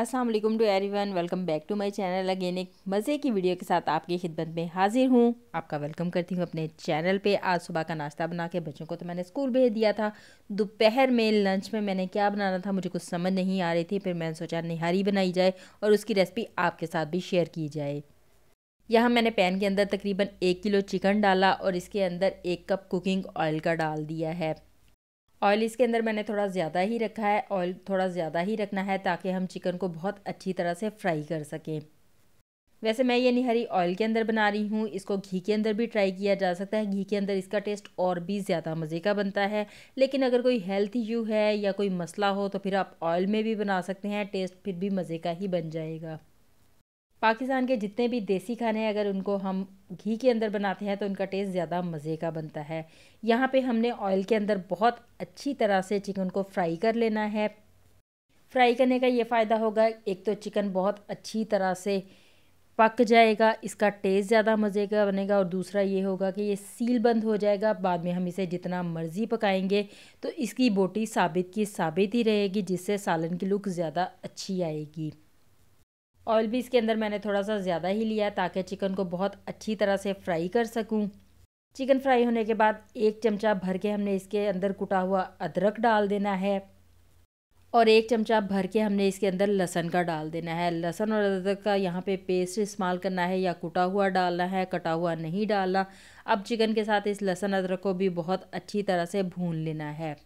अस्सलाम वालेकुम to one welcome back to my channel again एक मज़े की वीडियो के साथ आपकी खिदमत में हाजिर हूँ आपका वेलकम करती हूँ अपने चैनल पे आज सुबह का नाश्ता बना के बच्चों को तो मैंने स्कूल भेज दिया था दोपहर में लंच में मैंने क्या बनाना था मुझे कुछ समझ नहीं आ रही थी फिर मैंने सोचा निहारी बनाई जाए और उसकी रेसिपी आपके साथ भी शेयर की जाए यहाँ मैंने पैन के अंदर तकरीबन एक किलो चिकन डाला और इसके अंदर एक कप कुकिंग ऑयल का डाल दिया है ऑयल इसके अंदर मैंने थोड़ा ज़्यादा ही रखा है ऑयल थोड़ा ज़्यादा ही रखना है ताकि हम चिकन को बहुत अच्छी तरह से फ्राई कर सकें वैसे मैं ये निहारी ऑयल के अंदर बना रही हूँ इसको घी के अंदर भी ट्राई किया जा सकता है घी के अंदर इसका टेस्ट और भी ज़्यादा मज़े का बनता है लेकिन अगर कोई हेल्थ इशू है या कोई मसला हो तो फिर आप ऑयल में भी बना सकते हैं टेस्ट फिर भी मज़े का ही बन जाएगा पाकिस्तान के जितने भी देसी खाने हैं अगर उनको हम घी के अंदर बनाते हैं तो उनका टेस्ट ज़्यादा मज़े का बनता है यहाँ पे हमने ऑयल के अंदर बहुत अच्छी तरह से चिकन को फ्राई कर लेना है फ्राई करने का ये फ़ायदा होगा एक तो चिकन बहुत अच्छी तरह से पक जाएगा इसका टेस्ट ज़्यादा मज़े का बनेगा और दूसरा ये होगा कि ये सील बंद हो जाएगा बाद में हम इसे जितना मर्ज़ी पकाएंगे तो इसकी बोटी साबित की साबित ही रहेगी जिससे सालन की लुक ज़्यादा अच्छी आएगी ऑयल भी इसके अंदर मैंने थोड़ा सा ज़्यादा ही लिया ताकि चिकन को बहुत अच्छी तरह से फ्राई कर सकूँ चिकन फ्राई होने के बाद एक चमचा भर के हमने इसके अंदर कुटा हुआ अदरक डाल देना है और एक चमचा भर के हमने इसके अंदर लहसन का डाल देना है लहसन और अदरक का यहाँ पे पेस्ट इस्तेमाल करना है या कुटा हुआ डालना है कटा हुआ नहीं डालना अब चिकन के साथ इस लहसन अदरक को भी बहुत अच्छी तरह से भून लेना है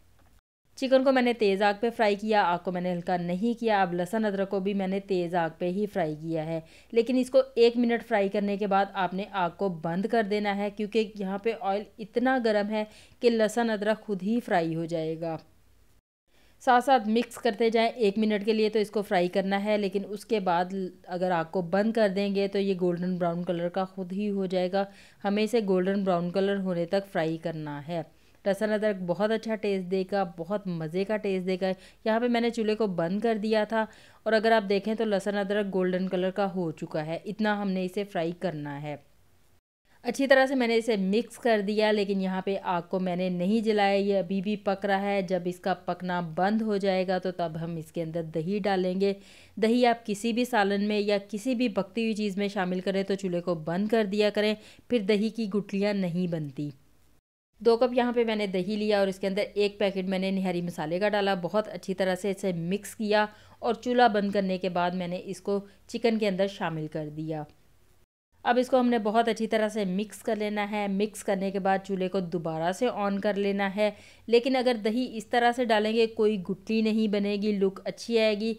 चिकन को मैंने तेज़ आग पे फ्राई किया आग को मैंने हल्का नहीं किया अब लहसन अदरक को भी मैंने तेज़ आग पे ही फ्राई किया है लेकिन इसको एक मिनट फ्राई करने के बाद आपने आग को बंद कर देना है क्योंकि यहाँ पे ऑयल इतना गर्म है कि लहसन अदरक खुद ही फ्राई हो जाएगा साथ साथ मिक्स करते जाएं एक मिनट के लिए तो इसको फ्राई करना है लेकिन उसके बाद अगर आग को बंद कर देंगे तो ये गोल्डन ब्राउन कलर का खुद ही हो जाएगा हमें इसे गोल्डन ब्राउन कलर होने तक फ्राई करना है लहसन अदरक बहुत अच्छा टेस्ट देगा बहुत मज़े का टेस्ट देगा यहाँ पे मैंने चूल्हे को बंद कर दिया था और अगर आप देखें तो लहसन अदरक गोल्डन कलर का हो चुका है इतना हमने इसे फ्राई करना है अच्छी तरह से मैंने इसे मिक्स कर दिया लेकिन यहाँ पे आग को मैंने नहीं जलाया ये अभी भी पक रहा है जब इसका पकना बंद हो जाएगा तो तब हम इसके अंदर दही डालेंगे दही आप किसी भी सालन में या किसी भी पकती हुई चीज़ में शामिल करें तो चूल्हे को बंद कर दिया करें फिर दही की गुटलियाँ नहीं बनती दो कप यहाँ पे मैंने दही लिया और इसके अंदर एक पैकेट मैंने निहरी मसाले का डाला बहुत अच्छी तरह से इसे मिक्स किया और चूल्हा बंद करने के बाद मैंने इसको चिकन के अंदर शामिल कर दिया अब इसको हमने बहुत अच्छी तरह से मिक्स कर लेना है मिक्स करने के बाद चूल्हे को दोबारा से ऑन कर लेना है लेकिन अगर दही इस तरह से डालेंगे कोई गुटली नहीं बनेगी लुक अच्छी आएगी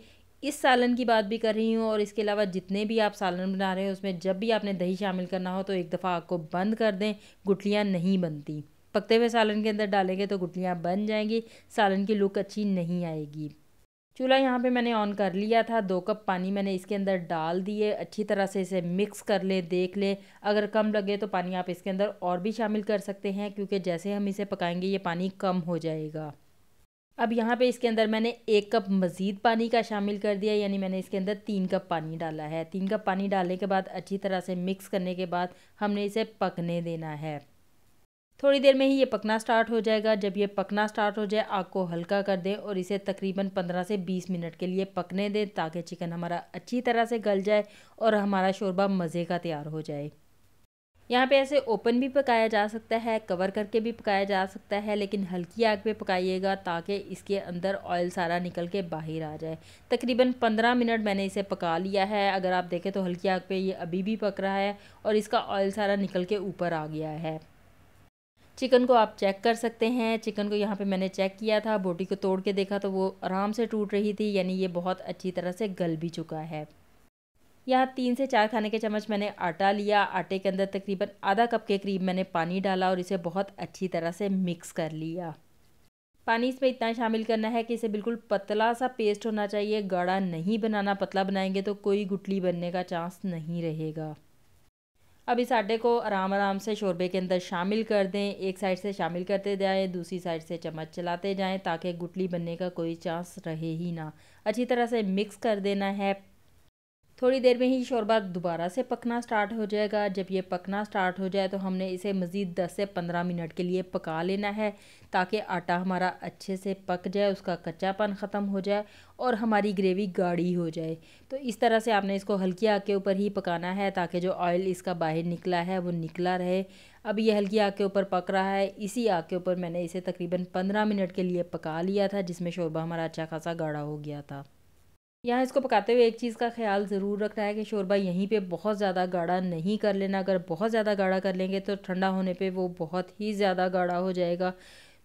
इस सालन की बात भी कर रही हूँ और इसके अलावा जितने भी आप सालन बना रहे हो उसमें जब भी आपने दही शामिल करना हो तो एक दफ़ा आग को बंद कर दें गुटलियाँ नहीं बनती पकते हुए सालन के अंदर डालेंगे तो गुटलियाँ बन जाएंगी सालन की लुक अच्छी नहीं आएगी चूल्हा यहाँ पे मैंने ऑन कर लिया था दो कप पानी मैंने इसके अंदर डाल दिए अच्छी तरह से इसे मिक्स कर ले देख ले अगर कम लगे तो पानी आप इसके अंदर और भी शामिल कर सकते हैं क्योंकि जैसे हम इसे पकाएंगे ये पानी कम हो जाएगा अब यहाँ पे इसके अंदर मैंने एक कप मज़ीद पानी का शामिल कर दिया यानी मैंने इसके अंदर तीन कप पानी डाला है तीन कप पानी डालने के बाद अच्छी तरह से मिक्स करने के बाद हमने इसे पकने देना है थोड़ी देर में ही ये पकना स्टार्ट हो जाएगा जब ये पकना स्टार्ट हो जाए आग को हल्का कर दें और इसे तकरीबन 15 से 20 मिनट के लिए पकने दें ताकि चिकन हमारा अच्छी तरह से गल जाए और हमारा शोरबा मज़े का तैयार हो जाए यहाँ पे ऐसे ओपन भी पकाया जा सकता है कवर करके भी पकाया जा सकता है लेकिन हल्की आग पे पकाइएगा ताकि इसके अंदर ऑयल सारा निकल के बाहर आ जाए तकरीबन पंद्रह मिनट मैंने इसे पका लिया है अगर आप देखें तो हल्की आग पे ये अभी भी पक रहा है और इसका ऑयल सारा निकल के ऊपर आ गया है चिकन को आप चेक कर सकते हैं चिकन को यहाँ पे मैंने चेक किया था बोटी को तोड़ के देखा तो वो आराम से टूट रही थी यानी ये बहुत अच्छी तरह से गल भी चुका है यहाँ तीन से चार खाने के चम्मच मैंने आटा लिया आटे के अंदर तकरीबन आधा कप के करीब मैंने पानी डाला और इसे बहुत अच्छी तरह से मिक्स कर लिया पानी इसमें इतना शामिल करना है कि इसे बिल्कुल पतला सा पेस्ट होना चाहिए गाढ़ा नहीं बनाना पतला बनाएंगे तो कोई गुटली बनने का चांस नहीं रहेगा अब इस आटे को आराम आराम से शोरबे के अंदर शामिल कर दें एक साइड से शामिल करते जाएं दूसरी साइड से चम्मच चलाते जाएं ताकि गुटली बनने का कोई चांस रहे ही ना अच्छी तरह से मिक्स कर देना है थोड़ी देर में ही शोरबा दोबारा से पकना स्टार्ट हो जाएगा जब ये पकना स्टार्ट हो जाए तो हमने इसे मज़ीद 10 से 15 मिनट के लिए पका लेना है ताकि आटा हमारा अच्छे से पक जाए उसका कच्चापन ख़त्म हो जाए और हमारी ग्रेवी गाढ़ी हो जाए तो इस तरह से आपने इसको हल्की आग के ऊपर ही पकाना है ताकि जो ऑयल इसका बाहर निकला है वो निकला रहे अब ये हल्की आग के ऊपर पक रहा है इसी आग के ऊपर मैंने इसे तकरीबन पंद्रह मिनट के लिए पका लिया था जिसमें शोरबा हमारा अच्छा खासा गाढ़ा हो गया था यहाँ इसको पकाते हुए एक चीज़ का ख्याल ज़रूर रखना है कि शोरबा यहीं पे बहुत ज़्यादा गाढ़ा नहीं कर लेना अगर बहुत ज़्यादा गाढ़ा कर लेंगे तो ठंडा होने पे वो बहुत ही ज़्यादा गाढ़ा हो जाएगा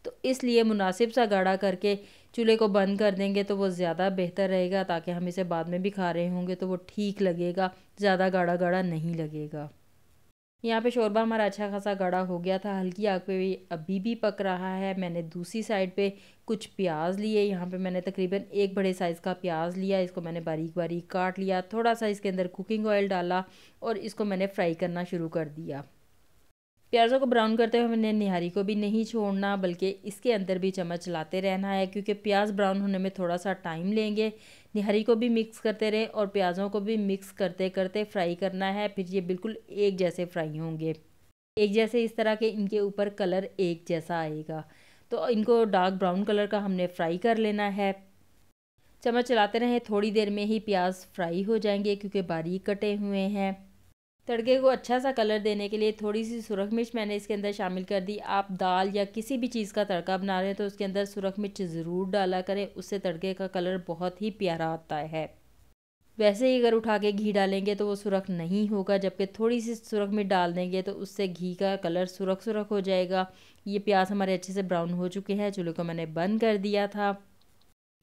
तो इसलिए मुनासिब सा गाढ़ा करके चूल्हे को बंद कर देंगे तो वो ज़्यादा बेहतर रहेगा ताकि हम इसे बाद में भी खा रहे होंगे तो वो ठीक लगेगा ज़्यादा गाढ़ा गाढ़ा नहीं लगेगा यहाँ पे शोरबा हमारा अच्छा खासा गाढ़ा हो गया था हल्की आग पे भी अभी भी पक रहा है मैंने दूसरी साइड पे कुछ प्याज लिए यहाँ पे मैंने तकरीबन एक बड़े साइज़ का प्याज लिया इसको मैंने बारीक बारीक काट लिया थोड़ा सा इसके अंदर कुकिंग ऑयल डाला और इसको मैंने फ्राई करना शुरू कर दिया प्याज़ों को ब्राउन करते हुए हमने निहारी को भी नहीं छोड़ना बल्कि इसके अंदर भी चम्मच चलाते रहना है क्योंकि प्याज ब्राउन होने में थोड़ा सा टाइम लेंगे निहारी को भी मिक्स करते रहें और प्याज़ों को भी मिक्स करते करते फ्राई करना है फिर ये बिल्कुल एक जैसे फ्राई होंगे एक जैसे इस तरह के इनके ऊपर कलर एक जैसा आएगा तो इनको डार्क ब्राउन कलर का हमने फ्राई कर लेना है चम्मच चलाते रहें थोड़ी देर में ही प्याज फ्राई हो जाएंगे क्योंकि बारीक कटे हुए हैं तड़के को अच्छा सा कलर देने के लिए थोड़ी सी सुरख मिर्च मैंने इसके अंदर शामिल कर दी आप दाल या किसी भी चीज़ का तड़का बना रहे हैं तो उसके अंदर सुरख मिर्च ज़रूर डाला करें उससे तड़के का कलर बहुत ही प्यारा आता है वैसे ही अगर उठा के घी डालेंगे तो वो सुरख नहीं होगा जबकि थोड़ी सी सुरख मिर्च डाल देंगे तो उससे घी का कलर सुरख सुरख हो जाएगा ये प्याज हमारे अच्छे से ब्राउन हो चुके हैं चूल्हे को मैंने बंद कर दिया था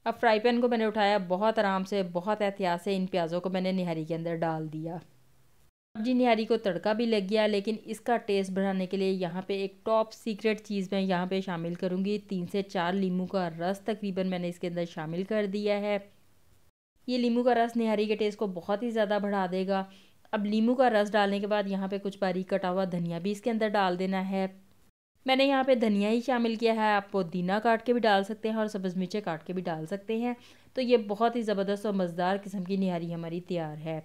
अब फ्राई पैन को मैंने उठाया बहुत आराम से बहुत एहतियात से इन प्याज़ों को मैंने निहारी के अंदर डाल दिया सब्जी निहारी को तड़का भी लग गया लेकिन इसका टेस्ट बढ़ाने के लिए यहाँ पे एक टॉप सीक्रेट चीज़ मैं यहाँ पे शामिल करूँगी तीन से चार लीमू का रस तकरीबन मैंने इसके अंदर शामिल कर दिया है ये लीमू का रस निहारी के टेस्ट को बहुत ही ज़्यादा बढ़ा देगा अब लीमू का रस डालने के बाद यहाँ पर कुछ बारीक कटा हुआ धनिया भी इसके अंदर डाल देना है मैंने यहाँ पे धनिया ही शामिल किया है आप पुदीना काट के भी डाल सकते हैं और सब्ज़ मिर्चें काट के भी डाल सकते हैं तो ये बहुत ही ज़बरदस्त और मज़ेदार किस्म की निहारी हमारी तैयार है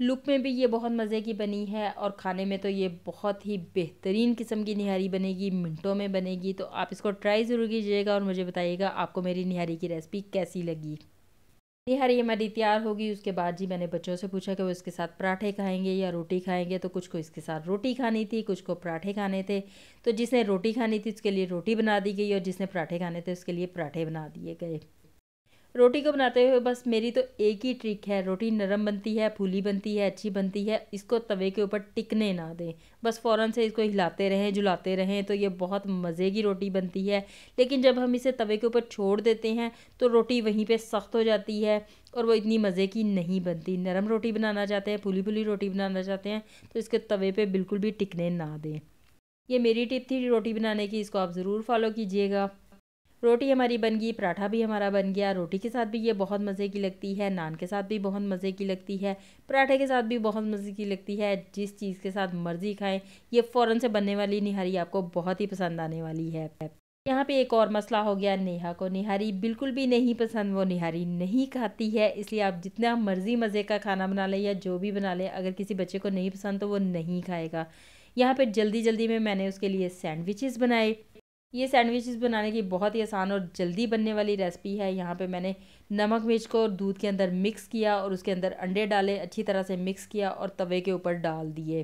लुक में भी ये बहुत मज़े की बनी है और खाने में तो ये बहुत ही बेहतरीन किस्म की निहारी बनेगी मिनटों में बनेगी तो आप इसको ट्राई ज़रूर कीजिएगा और मुझे बताइएगा आपको मेरी निहारी की रेसिपी कैसी लगी निहारी हमारी तैयार होगी उसके बाद जी मैंने बच्चों से पूछा कि वो इसके साथ पराठे खाएंगे या रोटी खाएंगे तो कुछ को इसके साथ रोटी खानी थी कुछ को पराठे खाने थे तो जिसने रोटी खानी थी उसके लिए रोटी बना दी गई और जिसने पराठे खाने थे उसके लिए पराठे बना दिए गए रोटी को बनाते हुए बस मेरी तो एक ही ट्रिक है रोटी नरम बनती है फूली बनती है अच्छी बनती है इसको तवे के ऊपर टिकने ना दें बस फ़ौरन से इसको हिलाते रहें जुलाते रहें तो ये बहुत मज़े की रोटी बनती है लेकिन जब हम इसे तवे के ऊपर छोड़ देते हैं तो रोटी वहीं पर सख्त हो जाती है और वो इतनी मज़े की नहीं बनती नरम रोटी बनाना चाहते हैं फूली फूली रोटी बनाना चाहते हैं तो इसके तवे पर बिल्कुल भी टिकने ना दें ये मेरी टिप थी रोटी बनाने की इसको आप ज़रूर फॉलो कीजिएगा रोटी हमारी बन गई पराठा भी हमारा बन गया रोटी के साथ भी ये बहुत मज़े की लगती है नान के साथ भी बहुत मज़े की लगती है पराठे के साथ भी बहुत मज़े की लगती है जिस चीज़ के साथ मर्ज़ी खाएं ये फ़ौरन से बनने वाली निहारी आपको बहुत ही पसंद आने वाली है यहाँ पे एक और मसला हो गया नेहा को निहारी बिल्कुल भी नहीं पसंद वो निहारी नहीं खाती है इसलिए आप जितना मर्ज़ी मज़े का खाना बना लें या जो भी बना लें अगर किसी बच्चे को नहीं पसंद तो वो नहीं खाएगा यहाँ पे जल्दी जल्दी में मैंने उसके लिए सैंडविचेस बनाए ये सैंडविचेस बनाने की बहुत ही आसान और जल्दी बनने वाली रेसिपी है यहाँ पे मैंने नमक मिर्च को दूध के अंदर मिक्स किया और उसके अंदर अंडे डाले अच्छी तरह से मिक्स किया और तवे के ऊपर डाल दिए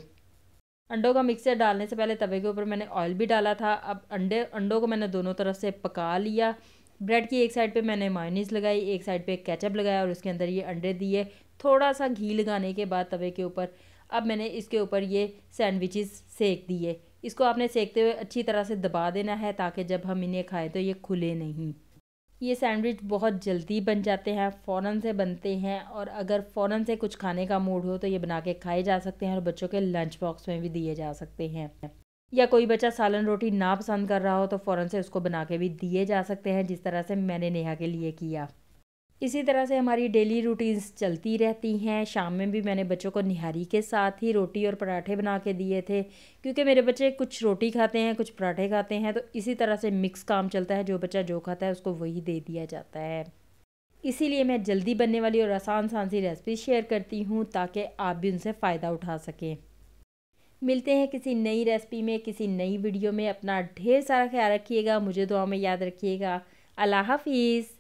अंडों का मिक्सर डालने से पहले तवे के ऊपर मैंने ऑयल भी डाला था अब अंडे अंडों को मैंने दोनों तरफ से पका लिया ब्रेड की एक साइड पर मैंने मायोनीज लगाई एक साइड पर कैचअप लगाया और उसके अंदर ये अंडे दिए थोड़ा सा घी लगाने के बाद तवे के ऊपर अब मैंने इसके ऊपर ये सैंडविचेस सेक दिए इसको आपने सेकते हुए अच्छी तरह से दबा देना है ताकि जब हम इन्हें खाएं तो ये खुले नहीं ये सैंडविच बहुत जल्दी बन जाते हैं फ़ौर से बनते हैं और अगर फ़ौर से कुछ खाने का मूड हो तो ये बना के खाए जा सकते हैं और बच्चों के लंच बॉक्स में भी दिए जा सकते हैं या कोई बच्चा सालन रोटी ना पसंद कर रहा हो तो फ़ौर से उसको बना के भी दिए जा सकते हैं जिस तरह से मैंने नेहा के लिए किया इसी तरह से हमारी डेली रूटीन्स चलती रहती हैं शाम में भी मैंने बच्चों को निहारी के साथ ही रोटी और पराठे बना के दिए थे क्योंकि मेरे बच्चे कुछ रोटी खाते हैं कुछ पराठे खाते हैं तो इसी तरह से मिक्स काम चलता है जो बच्चा जो खाता है उसको वही दे दिया जाता है इसीलिए मैं जल्दी बनने वाली और आसान आसान सी रेसिपी शेयर करती हूँ ताकि आप भी उनसे फ़ायदा उठा सकें मिलते हैं किसी नई रेसिपी में किसी नई वीडियो में अपना ढेर सारा ख्याल रखिएगा मुझे दुआ में याद रखिएगा अल्लाह हाफिज़